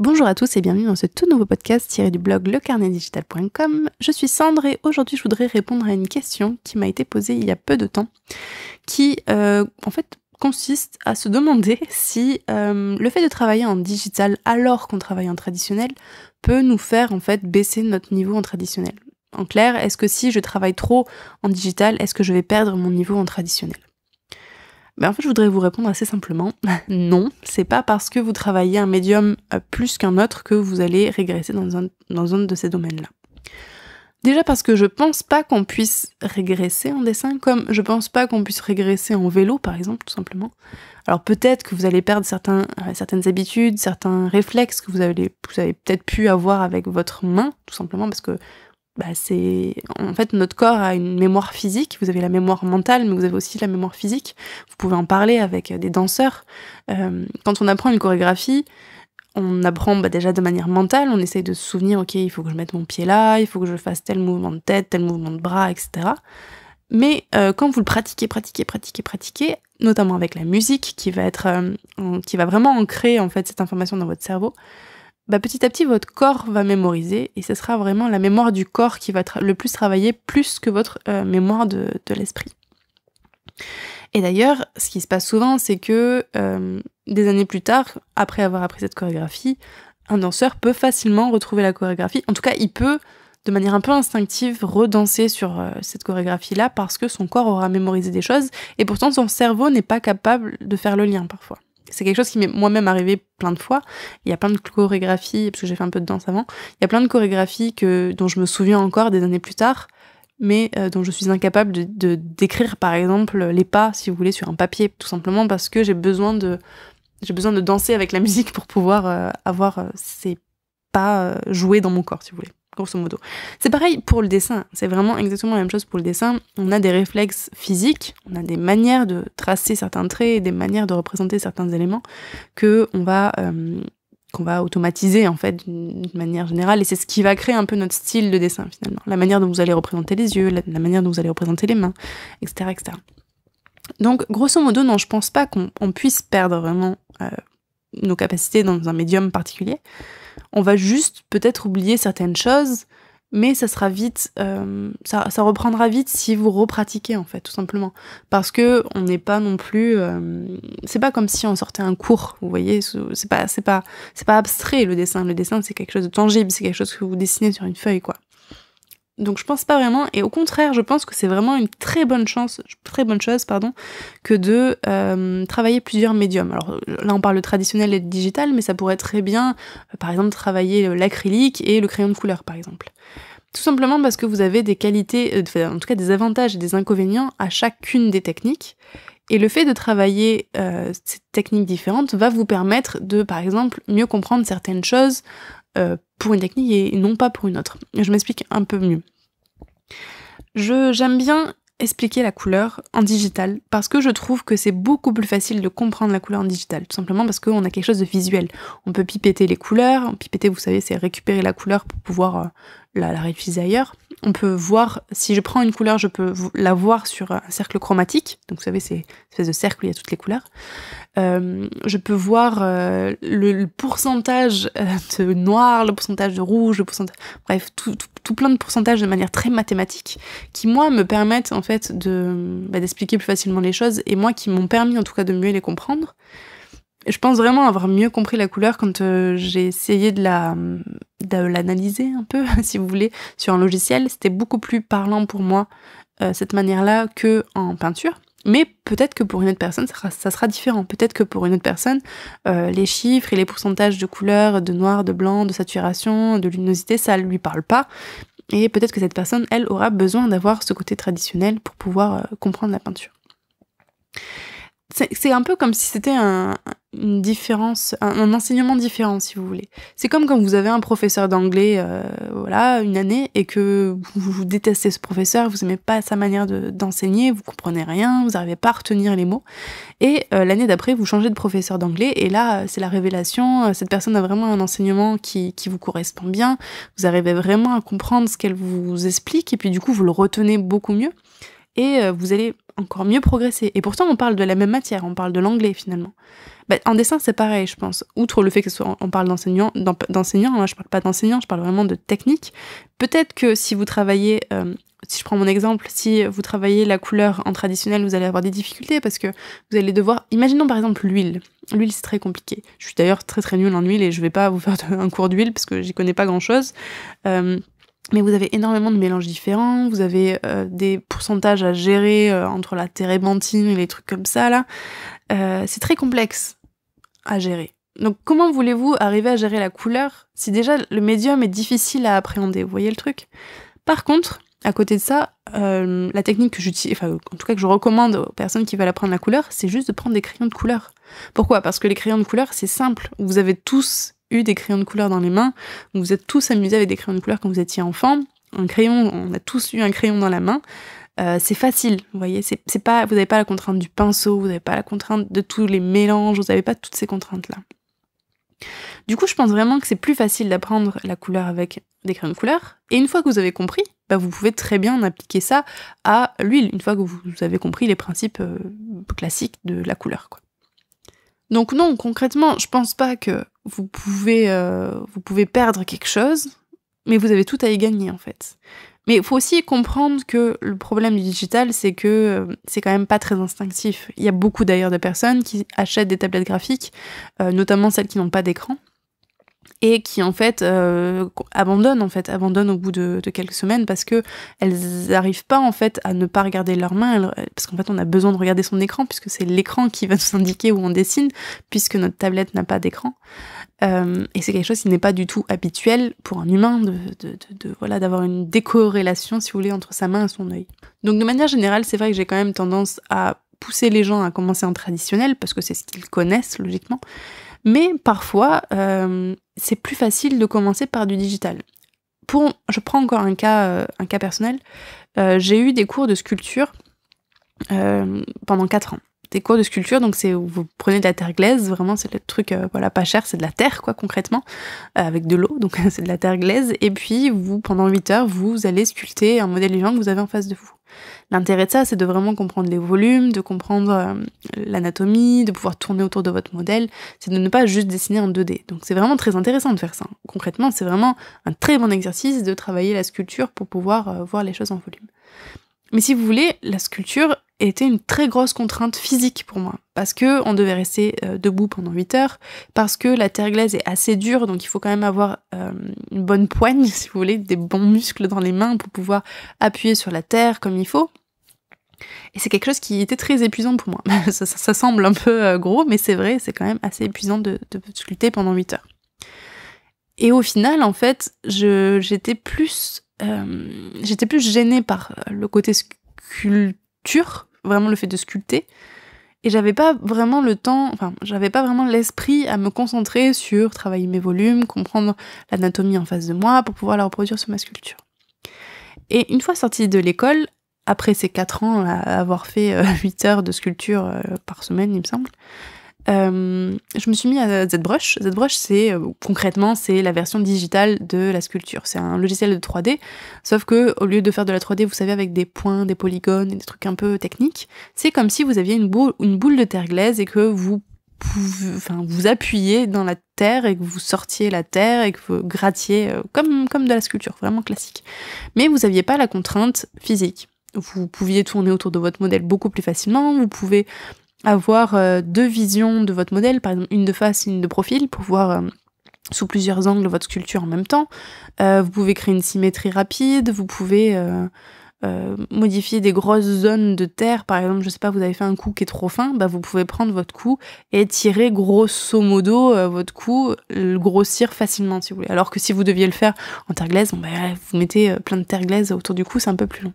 Bonjour à tous et bienvenue dans ce tout nouveau podcast tiré du blog lecarnetdigital.com. Je suis Sandre et aujourd'hui je voudrais répondre à une question qui m'a été posée il y a peu de temps, qui euh, en fait consiste à se demander si euh, le fait de travailler en digital alors qu'on travaille en traditionnel peut nous faire en fait baisser notre niveau en traditionnel. En clair, est-ce que si je travaille trop en digital, est-ce que je vais perdre mon niveau en traditionnel en fait, je voudrais vous répondre assez simplement. non, c'est pas parce que vous travaillez un médium euh, plus qu'un autre que vous allez régresser dans un, de ces domaines-là. Déjà parce que je pense pas qu'on puisse régresser en dessin, comme je pense pas qu'on puisse régresser en vélo, par exemple, tout simplement. Alors peut-être que vous allez perdre euh, certaines habitudes, certains réflexes que vous avez peut-être pu avoir avec votre main, tout simplement parce que bah, en fait notre corps a une mémoire physique. Vous avez la mémoire mentale, mais vous avez aussi la mémoire physique. Vous pouvez en parler avec euh, des danseurs. Euh, quand on apprend une chorégraphie, on apprend bah, déjà de manière mentale. On essaye de se souvenir, ok, il faut que je mette mon pied là, il faut que je fasse tel mouvement de tête, tel mouvement de bras, etc. Mais euh, quand vous le pratiquez, pratiquez, pratiquez, pratiquez, notamment avec la musique qui va être, qui vraiment ancrer en fait cette information dans votre cerveau. Bah, petit à petit, votre corps va mémoriser et ce sera vraiment la mémoire du corps qui va le plus travailler, plus que votre euh, mémoire de, l'esprit. Et d'ailleurs, ce qui se passe souvent, c'est que euh, des années plus tard, après avoir appris cette chorégraphie, un danseur peut facilement retrouver la chorégraphie. En tout cas, il peut, de manière un peu instinctive, redanser sur euh, cette chorégraphie-là parce que son corps aura mémorisé des choses et pourtant son cerveau n'est pas capable de faire le lien parfois c'est quelque chose qui m'est moi-même arrivé plein de fois. Il y a plein de chorégraphies, parce que j'ai fait un peu de danse avant, il y a plein de chorégraphies que, dont je me souviens encore des années plus tard, mais euh, dont je suis incapable de d'écrire par exemple les pas, si vous voulez, sur un papier, tout simplement parce que j'ai besoin de j'ai besoin de danser avec la musique pour pouvoir euh, avoir euh, ces pas joués dans mon corps, si vous voulez grosso modo. C'est pareil pour le dessin, c'est vraiment exactement la même chose pour le dessin. On a des réflexes physiques, on a des manières de tracer certains traits, des manières de représenter certains éléments que on va euh, qu'on va automatiser en fait d'une manière générale et c'est ce qui va créer un peu notre style de dessin finalement, la manière dont vous allez représenter les yeux, la, manière dont vous allez représenter les mains, etc., etc. Donc grosso modo, non, je pense pas qu'on puisse perdre vraiment euh, nos capacités dans un médium particulier on va juste peut-être oublier certaines choses, mais ça sera vite, euh, ça, reprendra vite si vous repratiquez en fait, tout simplement. Parce que on n'est pas non plus, euh, c'est pas comme si on sortait un cours, vous voyez, c'est pas, c'est pas, c'est pas abstrait le dessin. Le dessin c'est quelque chose de tangible, c'est quelque chose que vous dessinez sur une feuille quoi. Donc je pense pas vraiment, et au contraire, je pense que c'est vraiment une très bonne chance, très bonne chose, pardon, que de euh, travailler plusieurs médiums. Alors euh, là, on parle de traditionnel et de digital, mais ça pourrait très bien, euh, par exemple, travailler l'acrylique et le crayon de couleur, par exemple. Tout simplement parce que vous avez des qualités, en tout cas des avantages et des inconvénients à chacune des techniques, et le fait de travailler euh, cette ces techniques différentes va vous permettre de, par exemple, mieux comprendre certaines choses euh, pour une technique et non pas pour une autre. Je m'explique un peu mieux. J'aime bien expliquer la couleur en digital parce que je trouve que c'est beaucoup plus facile de comprendre la couleur en digital, tout simplement parce qu'on a quelque chose de visuel. On peut pipeter les couleurs, pipeter vous savez c'est récupérer la couleur pour pouvoir euh, la, la réutiliser ailleurs on peut voir, si je prends une couleur, je peux la voir sur un cercle chromatique. Donc vous savez, c'est espèce de cercle où il y a toutes les couleurs. Euh, je peux voir euh, le, pourcentage euh, de noir, le pourcentage de rouge, le pourcentage... Bref, tout, tout, plein de pourcentages de manière très mathématique qui, moi, me permettent en fait de bah, d'expliquer plus facilement les choses et moi qui m'ont permis en tout cas de mieux les comprendre. Je pense vraiment avoir mieux compris la couleur quand j'ai essayé de la de l'analyser un peu, si vous voulez, sur un logiciel. C'était beaucoup plus parlant pour moi euh, cette manière-là que en peinture. Mais peut-être que pour une autre personne, ça sera, différent. Peut-être que pour une autre personne, euh, les chiffres et les pourcentages de couleurs, de noir, de blanc, de saturation, de luminosité, ça lui parle pas. Et peut-être que cette personne, elle, aura besoin d'avoir ce côté traditionnel pour pouvoir euh, comprendre la peinture c'est un peu comme si c'était un, une différence, un, enseignement différent, si vous voulez. C'est comme quand vous avez un professeur d'anglais, euh, voilà, une année, et que vous, détestez ce professeur, vous aimez pas sa manière d'enseigner, vous comprenez rien, vous n'arrivez pas à retenir les mots, et euh, l'année d'après, vous changez de professeur d'anglais, et là, c'est la révélation, euh, cette personne a vraiment un enseignement qui vous correspond bien, vous arrivez vraiment à comprendre ce qu'elle vous explique, et puis du coup, vous le retenez beaucoup mieux, et vous allez encore mieux progresser. Et pourtant, on parle de la même matière, on parle de l'anglais finalement. Bah, en dessin, c'est pareil, je pense. Outre le fait que soit, on parle d'enseignant, d'enseignant, moi hein, je parle pas d'enseignant, je parle vraiment de technique. Peut-être que si vous travaillez, euh, si je prends mon exemple, si vous travaillez la couleur en traditionnel, vous allez avoir des difficultés parce que vous allez devoir. Imaginons par exemple l'huile. L'huile, c'est très compliqué. Je suis d'ailleurs très très nulle en huile et je vais pas vous faire un cours d'huile parce que j'y connais pas grand chose. Euh, mais vous avez énormément de mélanges différents, vous avez euh, des pourcentages à gérer euh, entre la térébenthine et les trucs comme ça là. Euh, c'est très complexe à gérer. Donc comment voulez-vous arriver à gérer la couleur si déjà le médium est difficile à appréhender, vous voyez le truc Par contre, à côté de ça, la technique que j'utilise, enfin en tout cas que je recommande aux personnes qui veulent apprendre la couleur, c'est juste de prendre des crayons de couleur. Pourquoi Parce que les crayons de couleur, c'est simple. Vous avez tous eu des crayons de couleur dans les mains. vous êtes tous amusés avec des crayons de couleur quand vous étiez enfant. Un crayon, on a tous eu un crayon dans la main. Euh, c'est facile, vous voyez, c'est pas, vous n'avez pas la contrainte du pinceau, vous n'avez pas la contrainte de tous les mélanges, vous n'avez pas toutes ces contraintes-là. Du coup, je pense vraiment que c'est plus facile d'apprendre la couleur avec des crayons de couleur. Et une fois que vous avez compris, bah vous pouvez très bien appliquer ça à l'huile, une fois que vous avez compris les principes euh, classiques de la couleur. Donc non, concrètement, je pense pas que vous pouvez, euh, vous pouvez perdre quelque chose, mais vous avez tout à y gagner en fait. Mais il faut aussi comprendre que le problème du digital, c'est que euh, c'est quand même pas très instinctif. Il y a beaucoup d'ailleurs de personnes qui achètent des tablettes graphiques, euh, notamment celles qui n'ont pas d'écran, et qui en fait abandonnent en fait abandonnent au bout de, quelques semaines parce que elles n'arrivent pas en fait à ne pas regarder leurs mains parce qu'en fait on a besoin de regarder son écran puisque c'est l'écran qui va nous indiquer où on dessine puisque notre tablette n'a pas d'écran euh, et c'est quelque chose qui n'est pas du tout habituel pour un humain de, voilà d'avoir une décorrélation, si vous voulez, entre sa main et son œil. Donc de manière générale, c'est vrai que j'ai quand même tendance à pousser les gens à commencer en traditionnel parce que c'est ce qu'ils connaissent logiquement. Mais parfois, euh, c'est plus facile de commencer par du digital. Pour, je prends encore un cas, euh, un cas personnel. j'ai eu des cours de sculpture pendant 4 ans des cours de sculpture. Donc c'est vous prenez de la terre glaise, vraiment c'est le truc euh, voilà pas cher, c'est de la terre quoi concrètement euh, avec de l'eau, donc c'est de la terre glaise. Et puis vous pendant 8 heures vous allez sculpter un modèle vivant que vous avez en face de vous. L'intérêt de ça, c'est de vraiment comprendre les volumes, de comprendre euh, l'anatomie, de pouvoir tourner autour de votre modèle, c'est de ne pas juste dessiner en 2D. Donc c'est vraiment très intéressant de faire ça. Concrètement, c'est vraiment un très bon exercice de travailler la sculpture pour pouvoir voir les choses en volume. Mais si vous voulez, la sculpture, était une très grosse contrainte physique pour moi. Parce que on devait rester euh, debout pendant 8 heures, parce que la terre glaise est assez dure, donc il faut quand même avoir euh, une bonne poigne, si vous voulez, des bons muscles dans les mains pour pouvoir appuyer sur la terre comme il faut. Et c'est quelque chose qui était très épuisant pour moi. ça, semble un peu euh, gros, mais c'est vrai, c'est quand même assez épuisant de, sculpter pendant 8 heures. Et au final, en fait, j'étais plus, j'étais plus gênée par le côté sculpture vraiment le fait de sculpter. Et j'avais pas vraiment le temps, enfin, j'avais pas vraiment l'esprit à me concentrer sur travailler mes volumes, comprendre l'anatomie en face de moi pour pouvoir la reproduire sur ma sculpture. Et une fois sortie de l'école, après ces quatre ans à avoir fait 8 euh, heures de sculpture euh, par semaine, il me semble, euh, je me suis mis à ZBrush. ZBrush, c'est euh, concrètement c'est la version digitale de la sculpture. C'est un logiciel de 3D, sauf que au lieu de faire de la 3D, vous savez, avec des points, des polygones et des trucs un peu techniques, c'est comme si vous aviez une boule, une boule de terre glaise et que vous enfin, vous appuyez dans la terre et que vous sortiez la terre et que vous grattiez euh, comme, comme de la sculpture, vraiment classique. Mais vous n'aviez pas la contrainte physique. Vous pouviez tourner autour de votre modèle beaucoup plus facilement, vous pouvez avoir euh, deux visions de votre modèle, par exemple une de face, une de profil, pour voir euh, sous plusieurs angles votre sculpture en même temps. Euh, vous pouvez créer une symétrie rapide, vous pouvez modifier des grosses zones de terre. Par exemple, je sais pas, vous avez fait un coup qui est trop fin, bah vous pouvez prendre votre coup et tirer grosso modo votre coup, le grossir facilement si vous voulez. Alors que si vous deviez le faire en terre glaise, bah, vous mettez plein de terre glaise autour du cou, c'est un peu plus long.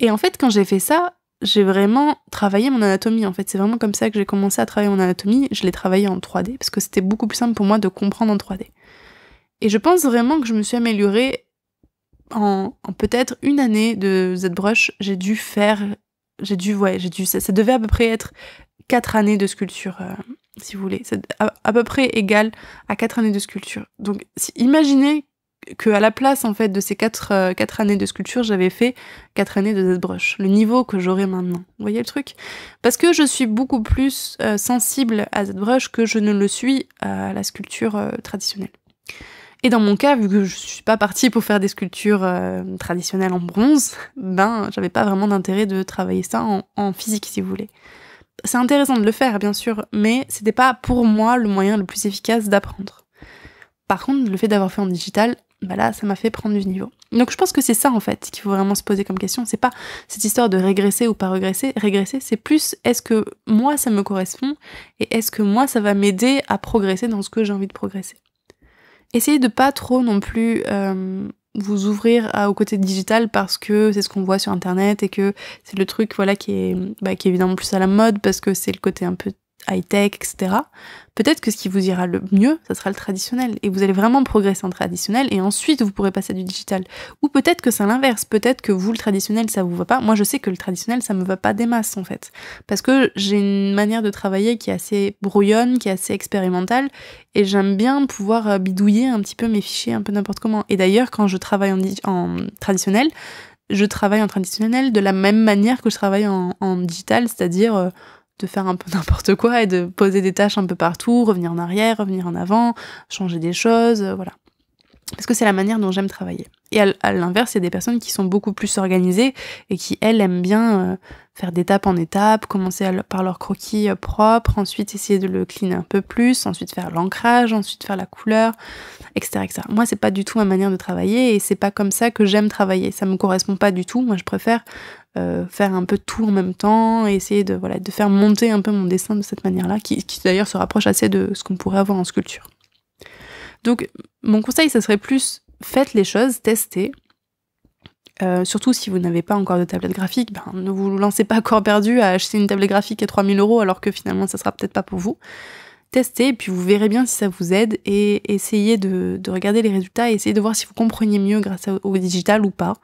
Et en fait, quand j'ai fait ça, j'ai vraiment travaillé mon anatomie. En fait, c'est vraiment comme ça que j'ai commencé à travailler mon anatomie. Je l'ai travaillé en 3D parce que c'était beaucoup plus simple pour moi de comprendre en 3D. Et je pense vraiment que je me suis améliorée en, peut-être une année de ZBrush. J'ai dû faire, j'ai dû, ouais, j'ai dû, ça, devait à peu près être 4 années de sculpture, euh, si vous voulez. C'est à, peu près égal à 4 années de sculpture. Donc, imaginez que à la place en fait de ces euh, quatre, années de sculpture, j'avais fait quatre années de ZBrush, le niveau que j'aurais maintenant. Vous voyez le truc Parce que je suis beaucoup plus euh, sensible à ZBrush que je ne le suis à la sculpture euh, traditionnelle. Et dans mon cas, vu que je ne suis pas partie pour faire des sculptures traditionnelles en bronze, ben j'avais pas vraiment d'intérêt de travailler ça en, en physique si vous voulez. C'est intéressant de le faire bien sûr, mais c'était pas pour moi le moyen le plus efficace d'apprendre. Par contre, le fait d'avoir fait en digital, bah là, ça m'a fait prendre du niveau. Donc je pense que c'est ça en fait qu'il faut vraiment se poser comme question. C'est pas cette histoire de régresser ou pas régresser. Régresser, c'est plus est-ce que moi ça me correspond et est-ce que moi ça va m'aider à progresser dans ce que j'ai envie de progresser. Essayez de pas trop non plus euh, vous ouvrir au côté digital parce que c'est ce qu'on voit sur internet et que c'est le truc voilà qui est bah, évidemment plus à la mode parce que c'est le côté un peu high-tech, etc., peut-être que ce qui vous ira le mieux, ça sera le traditionnel. Et vous allez vraiment progresser en traditionnel et ensuite vous pourrez passer du digital. Ou peut-être que c'est l'inverse. Peut-être que vous, le traditionnel, ça vous va pas. Moi, je sais que le traditionnel, ça me va pas des masses, en fait. Parce que j'ai une manière de travailler qui est assez brouillonne, qui est assez expérimentale. Et j'aime bien pouvoir euh, bidouiller un petit peu mes fichiers un peu n'importe comment. Et d'ailleurs, quand je travaille en, traditionnel, je travaille en traditionnel de la même manière que je travaille en digital, c'est-à-dire euh, de faire un peu n'importe quoi et de poser des tâches un peu partout, revenir en arrière, revenir en avant, changer des choses, euh, voilà. Parce que c'est la manière dont j'aime travailler. Et à l'inverse, il y a des personnes qui sont beaucoup plus organisées et qui, elles, aiment bien euh, faire d'étape en étape, commencer par leur croquis euh, propre, ensuite essayer de le cleaner un peu plus, ensuite faire l'ancrage, ensuite faire la couleur, etc. etc. Moi, c'est pas du tout ma manière de travailler et c'est pas comme ça que j'aime travailler. Ça me correspond pas du tout. Moi, je préfère euh, faire un peu tout en même temps, et essayer de, voilà, de faire monter un peu mon dessin de cette manière-là, qui, d'ailleurs se rapproche assez de ce qu'on pourrait avoir en sculpture. Donc mon conseil, ça serait plus faites les choses, testez. Euh, surtout si vous n'avez pas encore de tablette graphique, ben, ne vous lancez pas à corps perdu à acheter une tablette graphique à 3000 euros alors que finalement ça sera peut-être pas pour vous testez puis vous verrez bien si ça vous aide et essayez de, regarder les résultats et essayez de voir si vous comprenez mieux grâce au, digital ou pas,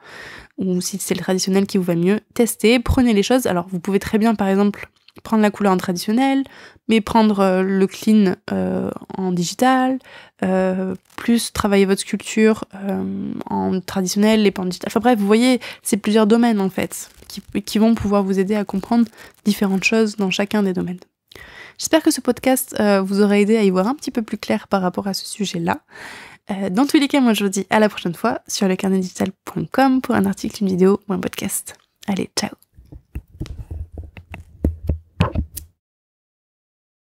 ou si c'est le traditionnel qui vous va mieux. Testez, prenez les choses. Alors vous pouvez très bien par exemple prendre la couleur en traditionnel, mais prendre euh, le clean euh, en digital, euh, plus travailler votre sculpture en traditionnel et pas en digital. Enfin bref, vous voyez, c'est plusieurs domaines en fait qui vont pouvoir vous aider à comprendre différentes choses dans chacun des domaines. J'espère que ce podcast euh, vous aura aidé à y voir un petit peu plus clair par rapport à ce sujet-là. Euh, dans tous les cas, moi je vous dis à la prochaine fois sur le pour un article, une vidéo ou un podcast. Allez, ciao